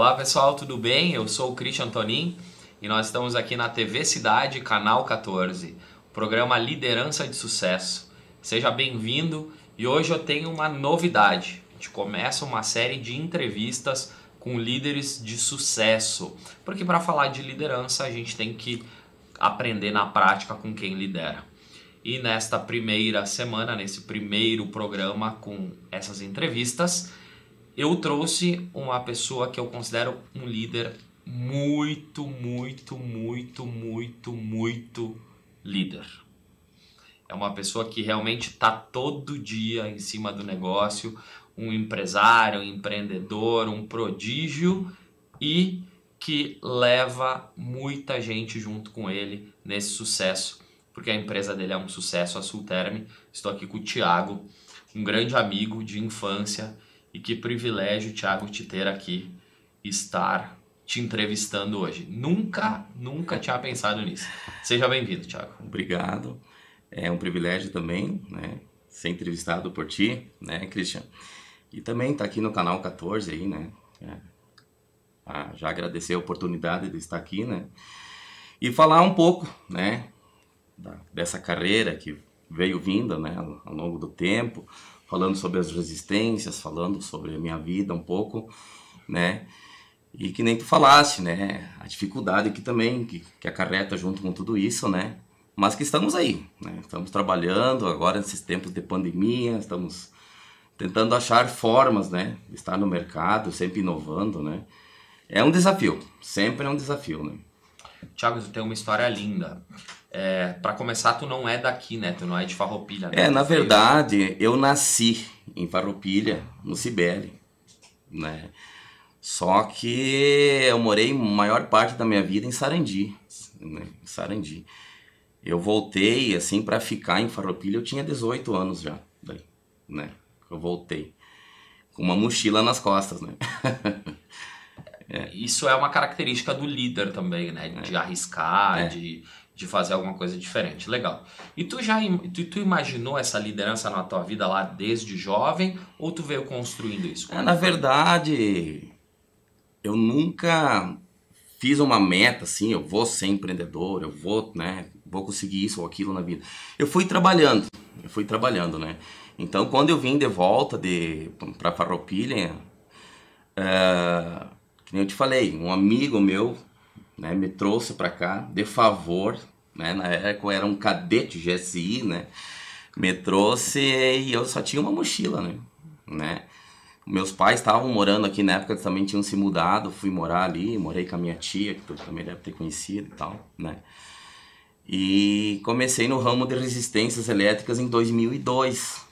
Olá pessoal, tudo bem? Eu sou o Christian Antonin e nós estamos aqui na TV Cidade, canal 14, programa Liderança de Sucesso. Seja bem-vindo e hoje eu tenho uma novidade. A gente começa uma série de entrevistas com líderes de sucesso, porque para falar de liderança a gente tem que aprender na prática com quem lidera. E nesta primeira semana, nesse primeiro programa com essas entrevistas, eu trouxe uma pessoa que eu considero um líder muito, muito, muito, muito, muito líder. É uma pessoa que realmente está todo dia em cima do negócio, um empresário, um empreendedor, um prodígio e que leva muita gente junto com ele nesse sucesso, porque a empresa dele é um sucesso, a Sulterme. Estou aqui com o Thiago, um grande amigo de infância e que privilégio, Thiago, te ter aqui, estar te entrevistando hoje. Nunca, nunca tinha pensado nisso. Seja bem-vindo, Thiago. Obrigado. É um privilégio também, né, ser entrevistado por ti, né, Christian? E também estar tá aqui no canal 14 aí, né? É. Ah, já agradecer a oportunidade de estar aqui, né? E falar um pouco, né, da, dessa carreira que veio vindo, né, ao longo do tempo, falando sobre as resistências, falando sobre a minha vida um pouco, né? E que nem tu falaste, né? A dificuldade que também que, que acarreta junto com tudo isso, né? Mas que estamos aí, né? Estamos trabalhando agora nesses tempos de pandemia, estamos tentando achar formas, né? De estar no mercado, sempre inovando, né? É um desafio, sempre é um desafio, né? Tiago, tu tem uma história linda. É, para começar, tu não é daqui, né? Tu não é de Farroupilha. Né? É, na verdade, eu nasci em Farroupilha, no Cibele, né? Só que eu morei maior parte da minha vida em Sarandi, né? Sarandi. Eu voltei assim para ficar em Farroupilha, eu tinha 18 anos já, daí, né? Eu voltei com uma mochila nas costas, né? é. Isso é uma característica do líder também, né? De é. arriscar, é. de de fazer alguma coisa diferente. Legal. E tu já tu, tu, imaginou essa liderança na tua vida lá desde jovem ou tu veio construindo isso? É, na verdade, eu nunca fiz uma meta assim, eu vou ser empreendedor, eu vou, né, vou conseguir isso ou aquilo na vida. Eu fui trabalhando, eu fui trabalhando, né? Então, quando eu vim de volta de para Farroupilha, é, que nem eu te falei, um amigo meu né, me trouxe para cá de favor né? Na época eu era um cadete GSI, né? Me trouxe e eu só tinha uma mochila, né? né? Meus pais estavam morando aqui na época, também tinham se mudado, fui morar ali, morei com a minha tia, que tu também deve ter conhecido e tal, né? E comecei no ramo de resistências elétricas em 2002,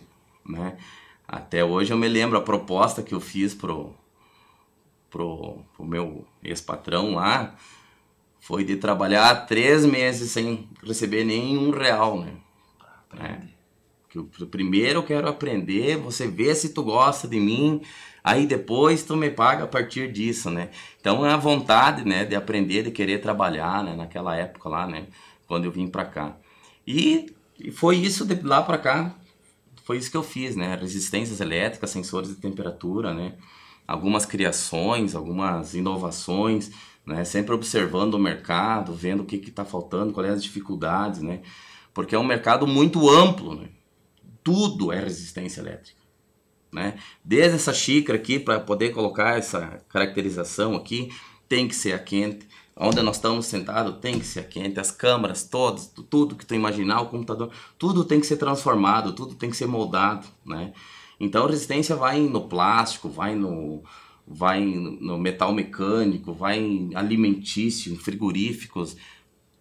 né? Até hoje eu me lembro a proposta que eu fiz pro, pro, pro meu ex-patrão lá, foi de trabalhar três meses sem receber nenhum real, né? É. Que primeiro eu quero aprender, você vê se tu gosta de mim, aí depois tu me paga a partir disso, né? Então é a vontade, né, de aprender, de querer trabalhar, né, naquela época lá, né, quando eu vim para cá. E, e foi isso de lá para cá, foi isso que eu fiz, né? Resistências elétricas, sensores de temperatura, né? Algumas criações, algumas inovações, né? Sempre observando o mercado, vendo o que está faltando, quais são é as dificuldades, né? Porque é um mercado muito amplo, né? Tudo é resistência elétrica, né? Desde essa xícara aqui para poder colocar essa caracterização aqui, tem que ser a quente. Onde nós estamos sentados tem que ser a quente, as câmaras todas, tudo que tu imaginar, o computador, tudo tem que ser transformado, tudo tem que ser moldado, né? Então resistência vai no plástico, vai no, vai no metal mecânico, vai em alimentício, em frigoríficos,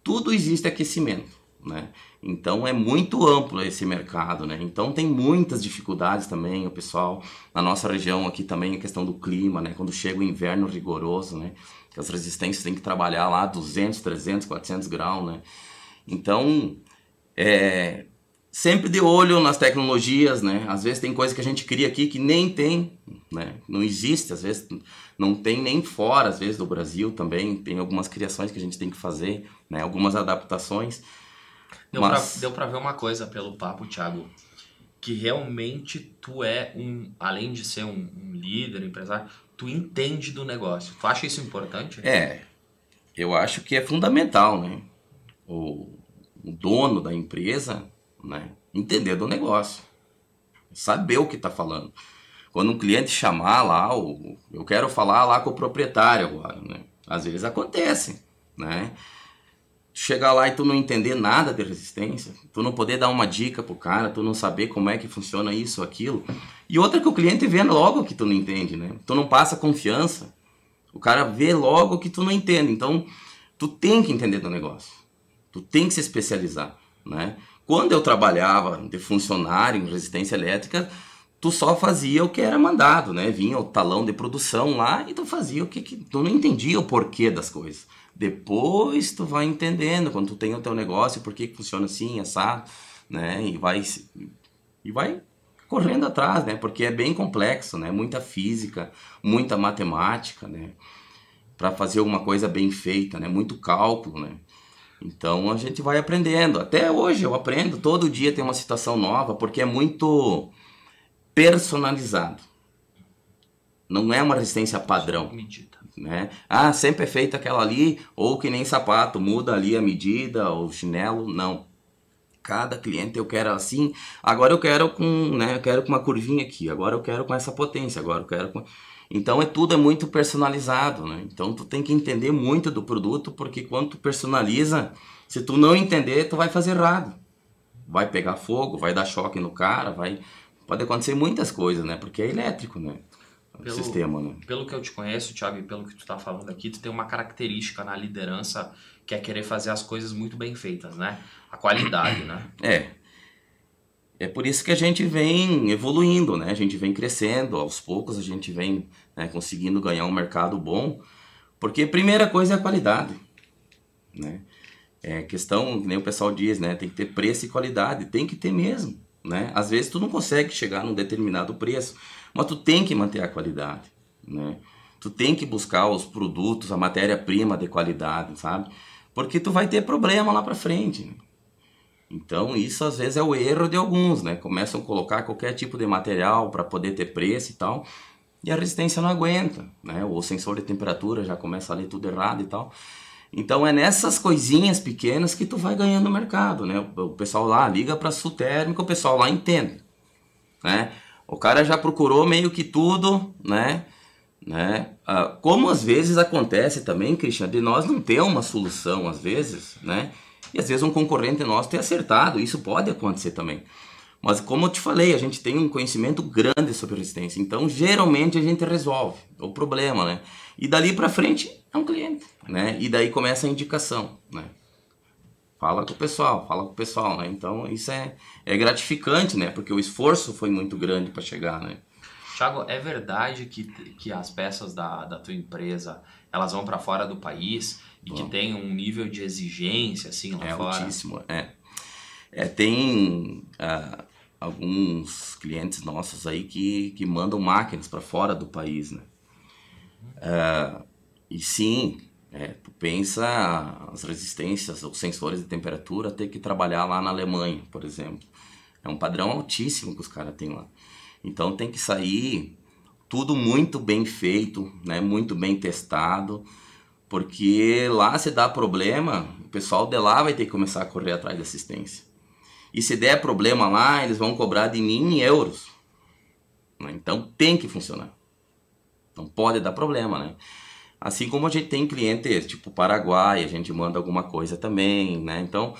tudo existe aquecimento. Né? Então é muito amplo esse mercado, né? Então tem muitas dificuldades também, o pessoal na nossa região aqui também a questão do clima, né? Quando chega o inverno rigoroso, né? Que as resistências têm que trabalhar lá 200, 300, 400 graus, né? Então é, sempre de olho nas tecnologias, né? Às vezes tem coisa que a gente cria aqui que nem tem, né? Não existe, às vezes não tem nem fora, às vezes do Brasil também. Tem algumas criações que a gente tem que fazer, né? Algumas adaptações. Deu, mas... pra, deu pra ver uma coisa pelo papo, Thiago. Que realmente tu é um, além de ser um, um líder, empresário, tu entende do negócio. Tu acha isso importante? É, eu acho que é fundamental, né? O, o dono da empresa, né? Entender do negócio, saber o que está falando. Quando um cliente chamar lá, eu quero falar lá com o proprietário agora, né? Às vezes acontece, né? chegar lá e tu não entender nada de resistência, tu não poder dar uma dica pro cara, tu não saber como é que funciona isso, aquilo. E outra que o cliente vê logo que tu não entende, né? Tu não passa confiança. O cara vê logo que tu não entende. Então, tu tem que entender do negócio. Tu tem que se especializar, né? Quando eu trabalhava de funcionário em resistência elétrica, tu só fazia o que era mandado, né? Vinha o talão de produção lá e tu fazia o que, que tu não entendia o porquê das coisas. Depois tu vai entendendo quando tu tem o teu negócio, por que funciona assim, assado, né? E vai e vai correndo atrás, né? Porque é bem complexo, né? Muita física, muita matemática, né? Para fazer alguma coisa bem feita, né? Muito cálculo, né? Então a gente vai aprendendo. Até hoje eu aprendo, todo dia tem uma citação nova, porque é muito personalizado. Não é uma resistência padrão. Medida. Né? Ah, sempre é feita aquela ali, ou que nem sapato, muda ali a medida, ou chinelo. Não. Cada cliente eu quero assim. Agora eu quero com, né, eu quero com uma curvinha aqui. Agora eu quero com essa potência. Agora eu quero com então é tudo é muito personalizado, né? Então tu tem que entender muito do produto, porque quando tu personaliza, se tu não entender, tu vai fazer errado. Vai pegar fogo, vai dar choque no cara, vai pode acontecer muitas coisas, né? Porque é elétrico, né? O é pelo, sistema, né? Pelo que eu te conheço, Thiago, e pelo que tu tá falando aqui, tu tem uma característica na liderança que é querer fazer as coisas muito bem feitas, né? A qualidade, né? É, é por isso que a gente vem evoluindo, né? A gente vem crescendo, aos poucos a gente vem né, conseguindo ganhar um mercado bom, porque a primeira coisa é a qualidade, né? É questão, que nem o pessoal diz, né? Tem que ter preço e qualidade, tem que ter mesmo, né? Às vezes tu não consegue chegar num determinado preço, mas tu tem que manter a qualidade, né? Tu tem que buscar os produtos, a matéria-prima de qualidade, sabe? Porque tu vai ter problema lá para frente, né? Então, isso às vezes é o erro de alguns, né? Começam a colocar qualquer tipo de material para poder ter preço e tal, e a resistência não aguenta, né? O sensor de temperatura já começa a ler tudo errado e tal. Então é nessas coisinhas pequenas que tu vai ganhando mercado, né? O pessoal lá liga para térmico, o pessoal lá entende, né? O cara já procurou meio que tudo, né? né? Ah, como às vezes acontece também, Christian, de nós não ter uma solução às vezes, né? e às vezes um concorrente nosso ter acertado, isso pode acontecer também. Mas como eu te falei, a gente tem um conhecimento grande sobre resistência, então geralmente a gente resolve o problema, né? E dali para frente é um cliente, né? E daí começa a indicação, né? Fala com o pessoal, fala com o pessoal, né? Então isso é, é gratificante, né? Porque o esforço foi muito grande para chegar, né? Thiago, é verdade que, que as peças da, da tua empresa elas vão para fora do país e Bom. que tem um nível de exigência assim lá é fora? É altíssimo, é. é tem uh, alguns clientes nossos aí que, que mandam máquinas para fora do país, né? Uh, e sim, é, tu pensa as resistências, os sensores de temperatura ter que trabalhar lá na Alemanha, por exemplo. É um padrão altíssimo que os caras têm lá. Então tem que sair tudo muito bem feito, né? Muito bem testado, porque lá se dá problema, o pessoal de lá vai ter que começar a correr atrás de assistência. E se der problema lá, eles vão cobrar de mim em euros. Né? Então tem que funcionar. Não pode dar problema, né? Assim como a gente tem clientes tipo Paraguai, a gente manda alguma coisa também, né? Então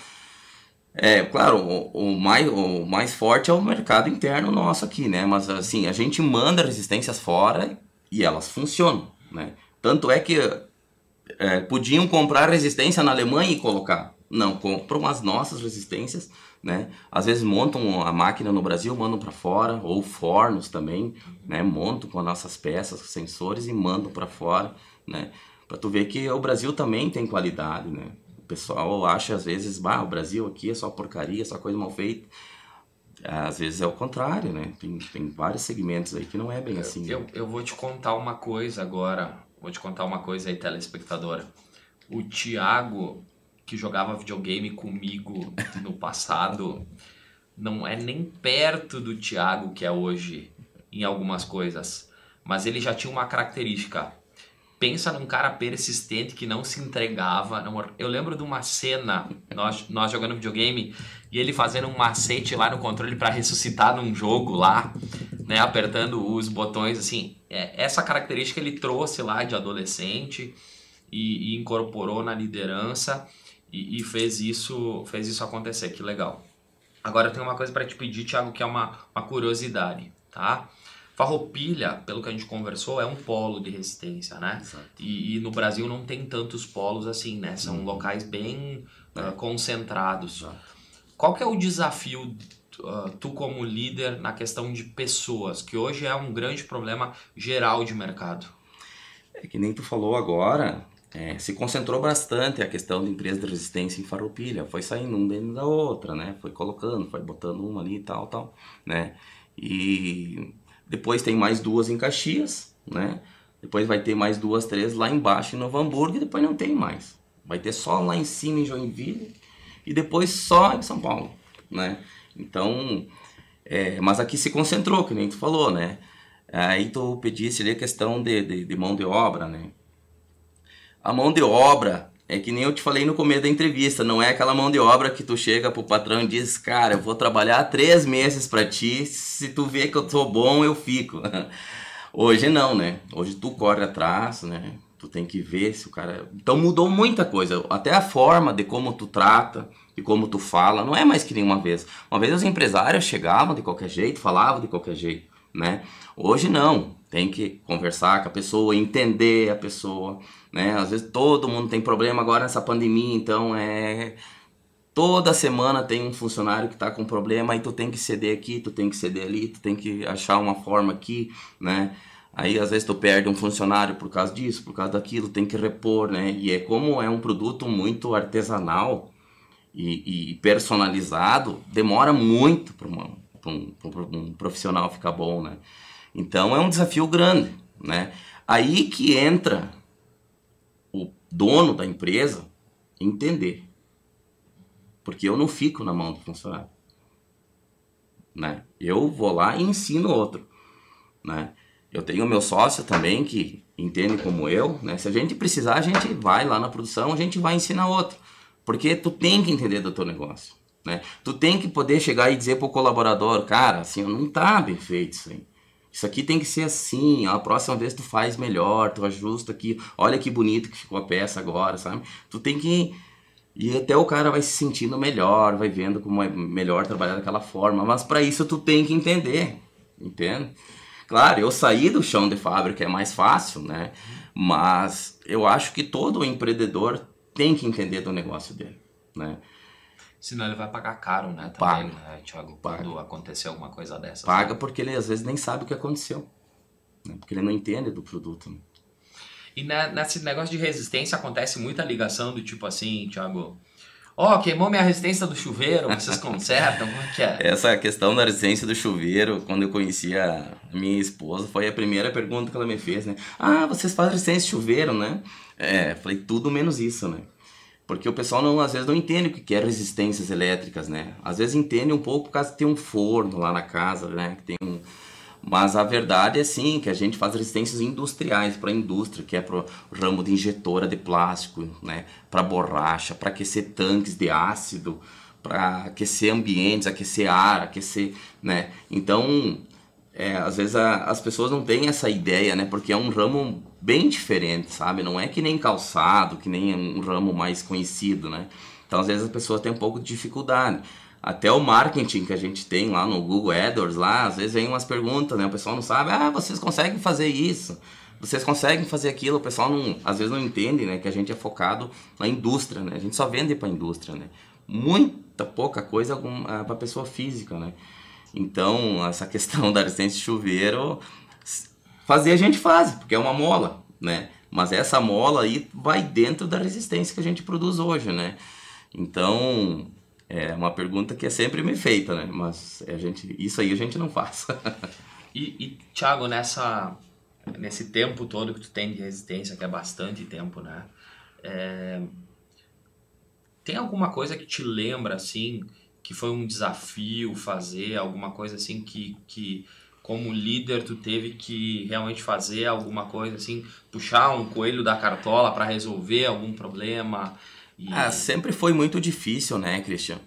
é, claro, o, o, mais, o mais forte é o mercado interno nosso aqui, né? Mas assim, a gente manda resistências fora e elas funcionam, né? Tanto é que é, podiam comprar resistência na Alemanha e colocar. Não, compram as nossas resistências, né? Às vezes montam a máquina no Brasil, mandam para fora, ou fornos também, né? Montam com as nossas peças, sensores e mandam para fora, né? Para tu ver que o Brasil também tem qualidade, né? pessoal acha às vezes, bah, o Brasil aqui é só porcaria, só coisa mal feita. Às vezes é o contrário, né? Tem, tem vários segmentos aí que não é bem eu, assim. Né? Eu, eu vou te contar uma coisa agora. Vou te contar uma coisa aí, telespectadora. O Thiago, que jogava videogame comigo no passado, não é nem perto do Thiago que é hoje em algumas coisas. Mas ele já tinha uma característica. Pensa num cara persistente que não se entregava. Não... Eu lembro de uma cena, nós, nós jogando videogame, e ele fazendo um macete lá no controle para ressuscitar num jogo lá, né? Apertando os botões, assim. É, essa característica ele trouxe lá de adolescente e, e incorporou na liderança e, e, fez, isso, fez isso acontecer. Que legal. Agora eu tenho uma coisa para te pedir, Thiago, que é uma, uma curiosidade, tá? Farroupilha, pelo que a gente conversou, é um polo de resistência, né? E, e, no Brasil não tem tantos polos assim, né? São hum. locais bem é. uh, concentrados. Exato. Qual que é o desafio uh, tu como líder na questão de pessoas, que hoje é um grande problema geral de mercado? É que nem tu falou agora, é, se concentrou bastante a questão de empresa de resistência em Farroupilha, foi saindo um dentro da outra, né? Foi colocando, foi botando uma ali e tal, tal, né? E depois tem mais duas em Caxias, né? Depois vai ter mais duas, três lá embaixo em Novo Hamburgo e depois não tem mais. Vai ter só lá em cima em Joinville e depois só em São Paulo, né? Então, é, mas aqui se concentrou, que nem tu falou, né? Aí tu pedisse ali a questão de, de, de mão de obra, né? A mão de obra é que nem eu te falei no começo da entrevista, não é aquela mão de obra que tu chega pro patrão e diz, cara, eu vou trabalhar três meses para ti, se tu vê que eu sou bom, eu fico. Hoje não, né? Hoje tu corre atrás, né? Tu tem que ver se o cara. Então mudou muita coisa. Até a forma de como tu trata, de como tu fala. Não é mais que nenhuma vez. Uma vez os empresários chegavam de qualquer jeito, falavam de qualquer jeito né? Hoje não, tem que conversar com a pessoa, entender a pessoa, né? Às vezes todo mundo tem problema agora nessa pandemia, então é toda semana tem um funcionário que está com problema e tu tem que ceder aqui, tu tem que ceder ali, tu tem que achar uma forma aqui, né? Aí às vezes tu perde um funcionário por causa disso, por causa daquilo, tem que repor, né? E é como é um produto muito artesanal e, e personalizado, demora muito para uma para um, um, profissional ficar bom, né? Então é um desafio grande, né? Aí que entra o dono da empresa entender, porque eu não fico na mão do funcionário, né? Eu vou lá e ensino outro, né? Eu tenho meu sócio também que entende como eu, né? Se a gente precisar, a gente vai lá na produção, a gente vai ensinar outro, porque tu tem que entender do teu negócio. Né? Tu tem que poder chegar e dizer pro colaborador, cara, assim, não tá bem feito isso aí. Isso aqui tem que ser assim, a próxima vez tu faz melhor, tu ajusta aqui, olha que bonito que ficou a peça agora, sabe? Tu tem que e até o cara vai se sentindo melhor, vai vendo como é melhor trabalhar daquela forma, mas para isso tu tem que entender, entende? Claro, eu saí do chão de fábrica é mais fácil, né? Mas eu acho que todo empreendedor tem que entender do negócio dele, né? Senão ele vai pagar caro, né? Também, Paga. né, Thiago? Paga. Quando acontecer alguma coisa dessa. Paga porque ele às vezes nem sabe o que aconteceu. Né? Porque ele não entende do produto. Né? E na, nesse negócio de resistência acontece muita ligação do tipo assim, Thiago. Ó, oh, queimou minha resistência do chuveiro, vocês consertam? Como é que é? Essa questão da resistência do chuveiro, quando eu conheci a minha esposa, foi a primeira pergunta que ela me fez, né? Ah, vocês fazem resistência de chuveiro, né? É, falei, tudo menos isso, né? Porque o pessoal não, às vezes não entende o que é resistências elétricas, né? Às vezes entende um pouco por causa de ter um forno lá na casa, né? Que tem um... Mas a verdade é sim que a gente faz resistências industriais para a indústria, que é para o ramo de injetora de plástico, né? para borracha, para aquecer tanques de ácido, para aquecer ambientes, aquecer ar, aquecer. Né? Então é, às vezes a, as pessoas não têm essa ideia, né? Porque é um ramo bem diferente, sabe? Não é que nem calçado, que nem um ramo mais conhecido, né? Então, às vezes as pessoas têm um pouco de dificuldade. Até o marketing que a gente tem lá no Google AdWords, lá, às vezes vem umas perguntas, né? O pessoal não sabe, ah, vocês conseguem fazer isso? Vocês conseguem fazer aquilo? O pessoal não, às vezes não entende, né? Que a gente é focado na indústria, né? A gente só vende para a indústria, né? Muita pouca coisa ah, para pessoa física, né? Então, essa questão da resistência de chuveiro, fazer a gente faz, porque é uma mola, né? Mas essa mola aí vai dentro da resistência que a gente produz hoje, né? Então, é uma pergunta que é sempre me feita, né? Mas é a gente, isso aí a gente não faz. e, e, Thiago, nessa, nesse tempo todo que tu tem de resistência, que é bastante tempo, né? É, tem alguma coisa que te lembra, assim, que foi um desafio fazer alguma coisa assim que, que como líder tu teve que realmente fazer alguma coisa assim, puxar um coelho da cartola para resolver algum problema? E... Ah, sempre foi muito difícil, né, Christian?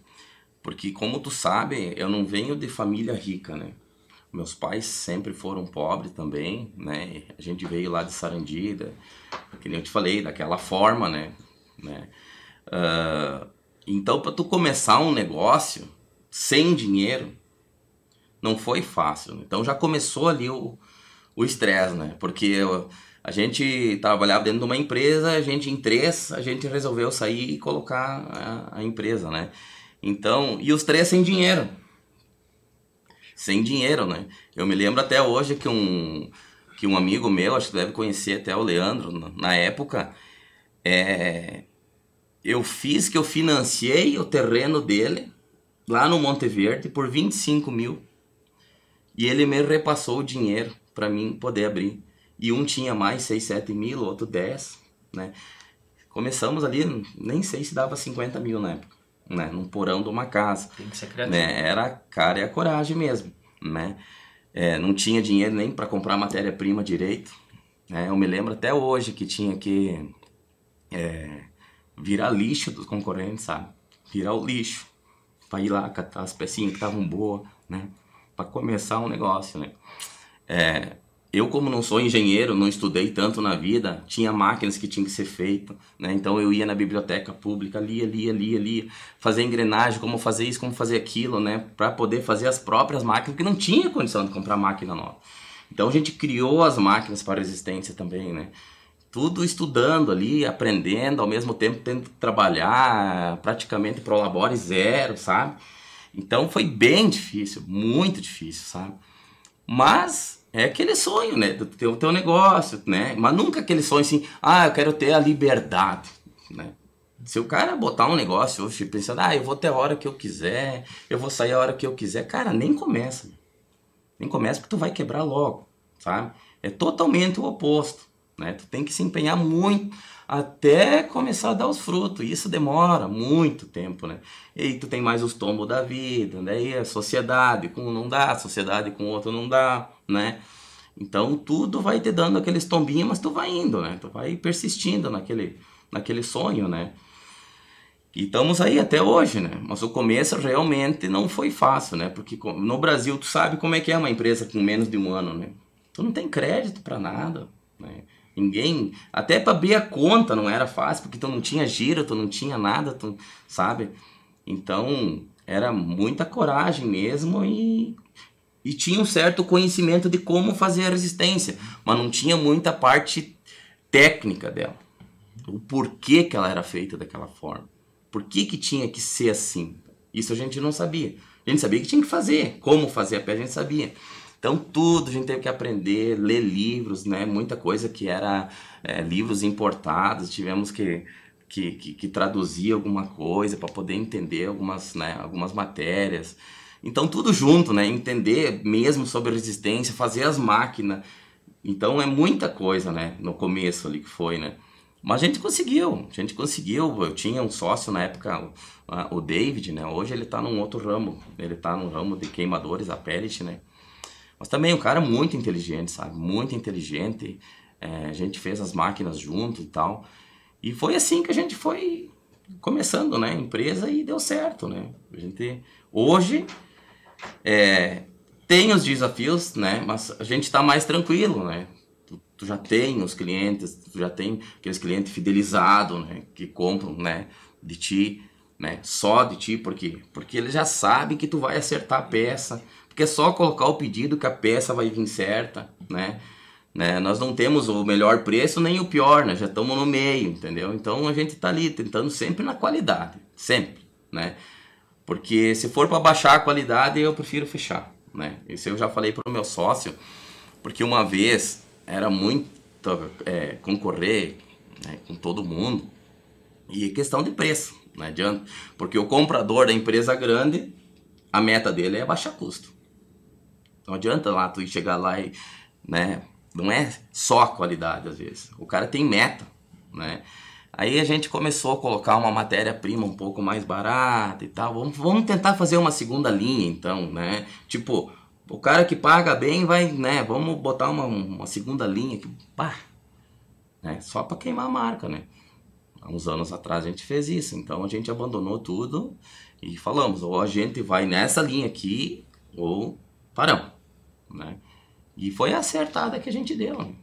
Porque como tu sabe, eu não venho de família rica, né? Meus pais sempre foram pobres também, né? A gente veio lá de Sarandida, que nem eu te falei, daquela forma, né? né? Uh, então, para tu começar um negócio sem dinheiro, não foi fácil. Né? Então já começou ali o estresse, né? Porque a gente trabalhava dentro de uma empresa, a gente em três, a gente resolveu sair e colocar a, a empresa, né? Então, e os três sem dinheiro. Sem dinheiro, né? Eu me lembro até hoje que um, que um amigo meu, acho que deve conhecer até o Leandro, na época, é, eu fiz que eu financiei o terreno dele lá no Monte Verde por 25 mil e ele me repassou o dinheiro para mim poder abrir. E um tinha mais 6, 7 mil, outro 10, né? Começamos ali, nem sei se dava 50 mil na época, né? Num porão de uma casa. Tem que ser criativo. Né? Era a cara e a coragem mesmo, né? É, não tinha dinheiro nem para comprar matéria-prima direito. Né? Eu me lembro até hoje que tinha que... É, virar lixo dos concorrentes, sabe? Virar o lixo. Pra ir lá catar as pecinhas que estavam boas, né? Pra começar um negócio, né? É, eu, como não sou engenheiro, não estudei tanto na vida, tinha máquinas que tinham que ser feitas, né? Então eu ia na biblioteca pública, lia, lia, lia, lia, fazer engrenagem, como fazer isso, como fazer aquilo, né? Para poder fazer as próprias máquinas, porque não tinha condição de comprar máquina nova. Então a gente criou as máquinas para a existência também, né? tudo estudando ali, aprendendo, ao mesmo tempo tendo que trabalhar, praticamente pro labore zero, sabe? Então foi bem difícil, muito difícil, sabe? Mas é aquele sonho, né? Do teu, teu negócio, né? Mas nunca aquele sonho assim, ah, eu quero ter a liberdade, né? Se o cara botar um negócio hoje pensando, ah, eu vou ter a hora que eu quiser, eu vou sair a hora que eu quiser, cara, nem começa. Né? Nem começa porque tu vai quebrar logo, sabe? É totalmente o oposto né? Tu tem que se empenhar muito até começar a dar os frutos. Isso demora muito tempo, né? E tu tem mais os tombos da vida, né? a sociedade com um não dá, a sociedade com outro não dá, né? Então tudo vai te dando aqueles tombinhos, mas tu vai indo, né? Tu vai persistindo naquele, naquele sonho, né? E estamos aí até hoje, né? Mas o começo realmente não foi fácil, né? Porque no Brasil tu sabe como é que é uma empresa com menos de um ano, né? Tu não tem crédito para nada, né? Ninguém, até para abrir a conta não era fácil, porque tu não tinha giro, tu não tinha nada, tu, sabe? Então, era muita coragem mesmo e e tinha um certo conhecimento de como fazer a resistência, mas não tinha muita parte técnica dela. O porquê que ela era feita daquela forma. Por que, que tinha que ser assim? Isso a gente não sabia. A gente sabia que tinha que fazer, como fazer a pé a gente sabia. Então tudo a gente teve que aprender, ler livros, né? Muita coisa que era é, livros importados, tivemos que que, que, que traduzir alguma coisa para poder entender algumas, né, algumas matérias. Então tudo junto, né? Entender mesmo sobre resistência, fazer as máquinas. Então é muita coisa, né? No começo ali que foi, né? Mas a gente conseguiu, a gente conseguiu. Eu tinha um sócio na época, o David, né? Hoje ele tá num outro ramo, ele tá num ramo de queimadores a pellet, né? Mas também um cara muito inteligente, sabe? Muito inteligente. É, a gente fez as máquinas junto e tal. E foi assim que a gente foi começando, né? A empresa e deu certo, né? A gente hoje é, tem os desafios, né? Mas a gente está mais tranquilo, né? Tu, tu, já tem os clientes, tu já tem aqueles clientes fidelizados, né? Que compram, né? De ti, né? Só de ti, por quê? Porque eles já sabem que tu vai acertar a peça que é só colocar o pedido que a peça vai vir certa, né? né? Nós não temos o melhor preço nem o pior, né? Já estamos no meio, entendeu? Então a gente está ali tentando sempre na qualidade, sempre, né? Porque se for para baixar a qualidade, eu prefiro fechar, né? Isso eu já falei para o meu sócio, porque uma vez era muito é, concorrer né, com todo mundo e questão de preço, não adianta, porque o comprador da empresa grande, a meta dele é baixar custo. Não adianta lá tu chegar lá e, né? Não é só a qualidade às vezes. O cara tem meta, né? Aí a gente começou a colocar uma matéria-prima um pouco mais barata e tal. Vamos, vamos tentar fazer uma segunda linha, então, né? Tipo, o cara que paga bem vai, né? Vamos botar uma, uma segunda linha que, pá, né? Só para queimar a marca, né? Há uns anos atrás a gente fez isso, então a gente abandonou tudo e falamos, ou a gente vai nessa linha aqui, ou farão. Né? E foi a acertada que a gente deu.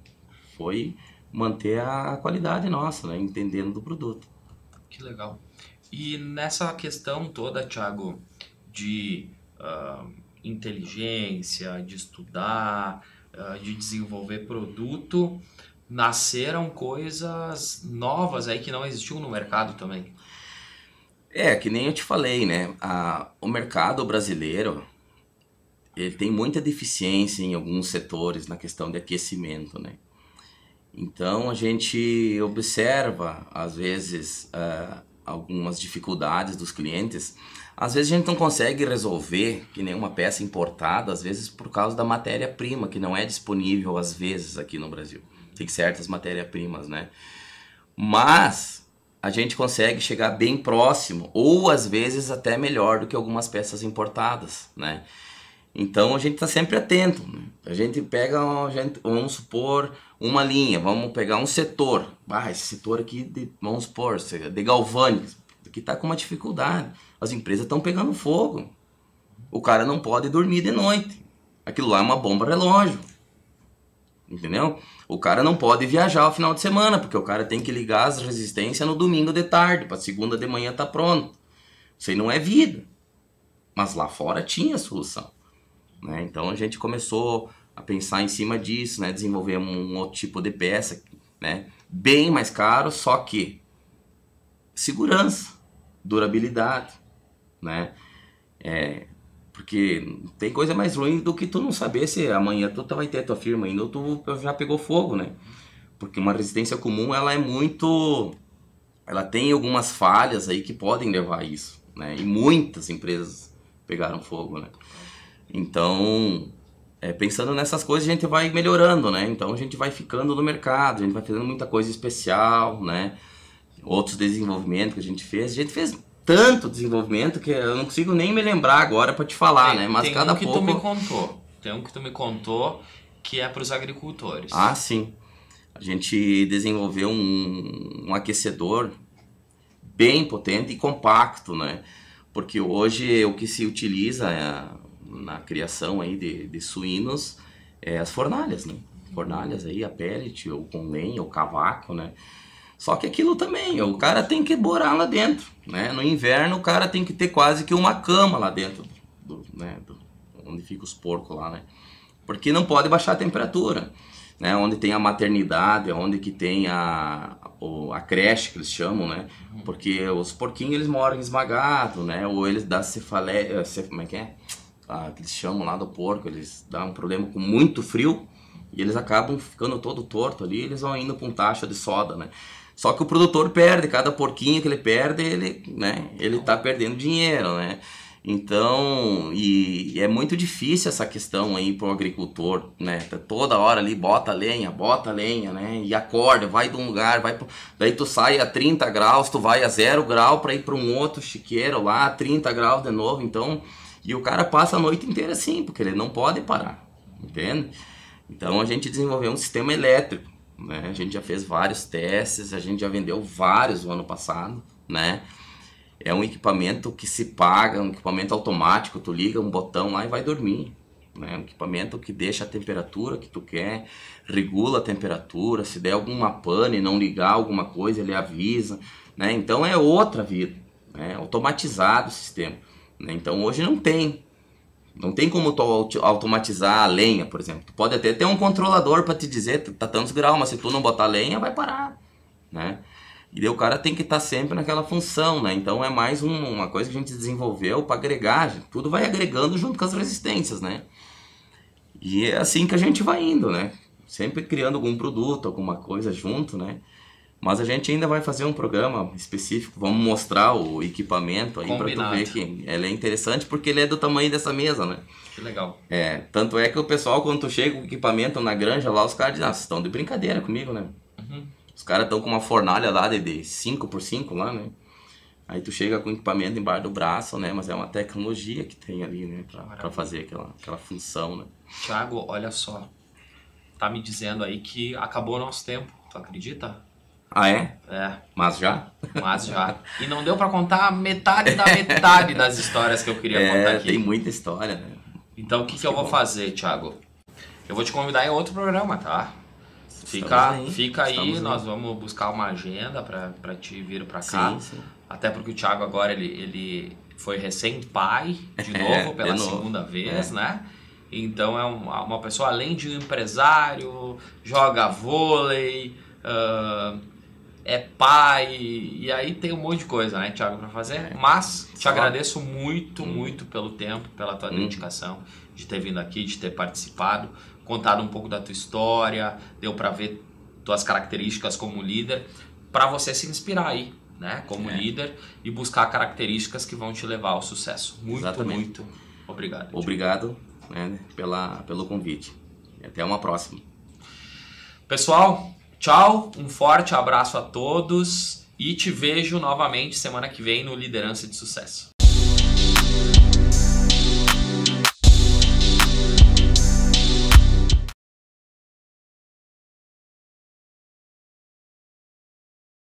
Foi manter a qualidade nossa, né? entendendo do produto. Que legal. E nessa questão toda, Thiago, de uh, inteligência, de estudar, uh, de desenvolver produto, nasceram coisas novas aí que não existiam no mercado também. É, que nem eu te falei, né? A, ah, o mercado brasileiro, ele tem muita deficiência em alguns setores na questão de aquecimento, né? Então a gente observa às vezes uh, algumas dificuldades dos clientes. Às vezes a gente não consegue resolver que nenhuma peça importada, às vezes por causa da matéria-prima que não é disponível às vezes aqui no Brasil. Tem certas matérias-primas, né? Mas a gente consegue chegar bem próximo ou às vezes até melhor do que algumas peças importadas, né? Então a gente está sempre atento. Né? A gente pega, a gente, vamos supor, uma linha, vamos pegar um setor. Ah, esse setor aqui, de, vamos supor, é de galvânicos, que está com uma dificuldade. As empresas estão pegando fogo. O cara não pode dormir de noite. Aquilo lá é uma bomba relógio. Entendeu? O cara não pode viajar ao final de semana, porque o cara tem que ligar as resistências no domingo de tarde, para segunda de manhã tá pronto. Isso aí não é vida. Mas lá fora tinha solução. Né? Então a gente começou a pensar em cima disso, né? desenvolver um outro tipo de peça, né? bem mais caro, só que segurança, durabilidade, né? É, porque tem coisa mais ruim do que tu não saber se amanhã tu tá, vai ter tua firma ainda ou tu já pegou fogo, né? Porque uma resistência comum ela é muito, ela tem algumas falhas aí que podem levar a isso, né? E muitas empresas pegaram fogo, né? Então, é, pensando nessas coisas, a gente vai melhorando, né? Então a gente vai ficando no mercado, a gente vai fazendo muita coisa especial, né? Outros desenvolvimentos que a gente fez, a gente fez tanto desenvolvimento que eu não consigo nem me lembrar agora para te falar, tem, né? Mas tem cada um que pouco... tu me contou, tem um que tu me contou que é para os agricultores. Ah, sim. A gente desenvolveu um, um aquecedor bem potente e compacto, né? Porque hoje o que se utiliza é na criação aí de, de suínos é, as fornalhas, né? Fornalhas aí, a pellet, ou com lenha, ou cavaco, né? Só que aquilo também, o cara tem que borar lá dentro, né? No inverno o cara tem que ter quase que uma cama lá dentro, do, né? Do, onde fica os porcos lá, né? Porque não pode baixar a temperatura, né? Onde tem a maternidade, é onde que tem a, a, a creche que eles chamam, né? Porque os porquinhos eles moram esmagados, né? Ou eles dão cefaleia, Cef, como é que é? ah, eles chamam lá do porco, eles dão um problema com muito frio e eles acabam ficando todo torto ali, eles vão indo para um taxa de soda, né? Só que o produtor perde, cada porquinho que ele perde, ele, né, ele tá perdendo dinheiro, né? Então, e é muito difícil essa questão aí pro agricultor, né? Tá toda hora ali bota lenha, bota lenha, né? E acorda, vai de um lugar, vai pro... daí tu sai a 30 graus, tu vai a 0 grau para ir para um outro chiqueiro lá, 30 graus de novo. Então, e o cara passa a noite inteira assim, porque ele não pode parar, entende? Então a gente desenvolveu um sistema elétrico, né? A gente já fez vários testes, a gente já vendeu vários no ano passado, né? É um equipamento que se paga, um equipamento automático, tu liga um botão lá e vai dormir. Né? Um equipamento que deixa a temperatura que tu quer, regula a temperatura, se der alguma pane, não ligar alguma coisa, ele avisa. Né? Então é outra vida, né? automatizado o sistema. Né? Então hoje não tem. Não tem como tu automatizar a lenha, por exemplo. Tu pode até ter um controlador para te dizer, tá, tá tantos graus, mas se tu não botar lenha, vai parar, né? E daí o cara tem que estar tá sempre naquela função, né? Então é mais um, uma coisa que a gente desenvolveu para agregar, tudo vai agregando junto com as resistências, né? E é assim que a gente vai indo, né? Sempre criando algum produto, alguma coisa junto, né? Mas a gente ainda vai fazer um programa específico, vamos mostrar o equipamento aí para tu ver que ele é interessante porque ele é do tamanho dessa mesa, né? Que legal. É, tanto é que o pessoal quando tu chega com o equipamento na granja lá, os caras dizem, estão ah, de brincadeira comigo, né? Uhum. Os caras estão com uma fornalha lá de 5 por 5 lá, né? Aí tu chega com o equipamento embaixo do braço, né? Mas é uma tecnologia que tem ali, né? Pra, pra fazer aquela, aquela função, né? Tiago, olha só. Tá me dizendo aí que acabou o nosso tempo, tu acredita? Ah, é? É. Mas já? Mas já. E não deu para contar metade da metade das histórias que eu queria é, contar aqui. Tem muita história, né? Então o que, que, que, eu bom. vou fazer, Thiago? Eu vou te convidar em outro programa, tá? Fica, fica aí, aí, nós vamos buscar uma agenda para te vir para cá. Sim, sim. Até porque o Thiago agora ele, ele foi recém pai de é, novo é, pela de novo. segunda é. vez, é. né? Então é uma, uma pessoa além de um empresário, joga vôlei, uh, é pai, e aí tem um monte de coisa, né, Thiago, para fazer. É. Mas te agradeço muito, hum. muito pelo tempo, pela tua hum. dedicação, de ter vindo aqui, de ter participado, contado um pouco da tua história, deu para ver tuas características como líder, para você se inspirar aí né, como é. líder e buscar características que vão te levar ao sucesso. Muito, Exatamente. muito obrigado. Obrigado né, pela, pelo convite. E até uma próxima. Pessoal, Tchau, um forte abraço a todos e te vejo novamente semana que vem no Liderança de Sucesso.